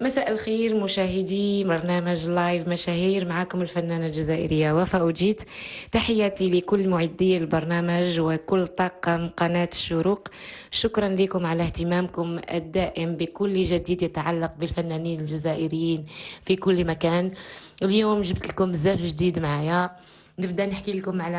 مساء الخير مشاهدي برنامج لايف مشاهير معكم الفنانة الجزائرية وفاء جيت تحياتي لكل معدي البرنامج وكل طاقم قناة الشروق شكرا لكم على اهتمامكم الدائم بكل جديد يتعلق بالفنانين الجزائريين في كل مكان اليوم جبت لكم بزاف جديد معايا نبدا نحكي لكم على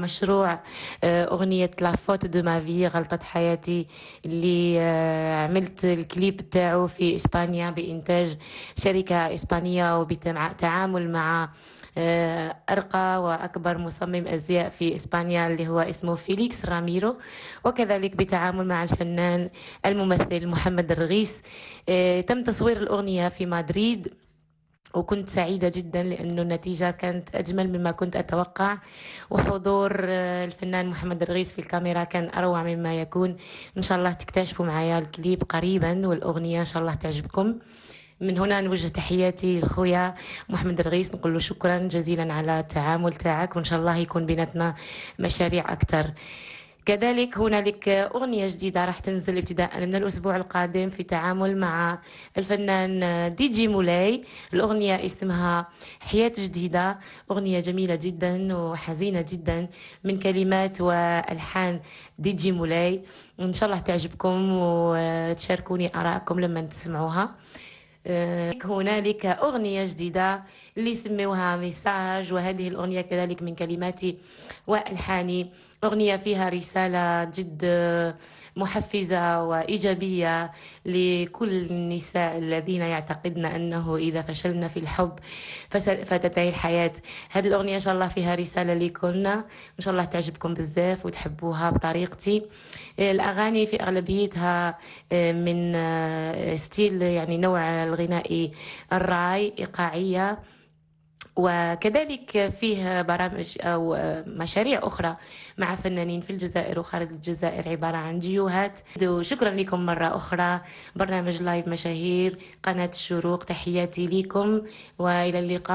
مشروع آه، اغنيه لا فوت دو ما في غلطه حياتي اللي آه، عملت الكليب تاعو في اسبانيا بانتاج شركه اسبانيه وبتعامل مع آه، ارقى واكبر مصمم ازياء في اسبانيا اللي هو اسمه فيليكس راميرو وكذلك بتعامل مع الفنان الممثل محمد الرغيس تم تصوير الاغنيه في مدريد وكنت سعيدة جدا لأنه النتيجة كانت أجمل مما كنت أتوقع وحضور آه، الفنان محمد الرغيس في الكاميرا كان أروع مما يكون إن شاء الله تكتشفوا معايا الكليب قريبا والأغنية إن شاء الله تعجبكم من هنا نوجه تحياتي لخويا محمد الرغيس نقول له شكرا جزيلا على التعامل تاعك وان شاء الله يكون بيناتنا مشاريع اكثر كذلك هنالك أغنية جديدة راح تنزل ابتداء من الأسبوع القادم في تعامل مع الفنان دي جي مولاي الأغنية اسمها حياة جديدة أغنية جميلة جدا وحزينة جدا من كلمات وألحان دي جي مولاي إن شاء الله تعجبكم وتشاركوني آراءكم لما تسمعوها آه، هنالك أغنية جديدة اللي سموها ميساج وهذه الأغنية كذلك من كلماتي وألحاني أغنية فيها رسالة جد محفزة وإيجابية لكل النساء الذين يعتقدن أنه إذا فشلنا في الحب فتنتهي الحياة هذه الأغنية إن شاء الله فيها رسالة لكلنا إن شاء الله تعجبكم بزاف وتحبوها بطريقتي الأغاني في أغلبيتها آه، من آه، ستيل يعني نوع الغنائي الراي إيقاعية وكذلك فيه برامج أو مشاريع أخرى مع فنانين في الجزائر وخارج الجزائر عبارة عن ديوهات شكرا لكم مرة أخرى برنامج لايف مشاهير قناة الشروق تحياتي لكم وإلى اللقاء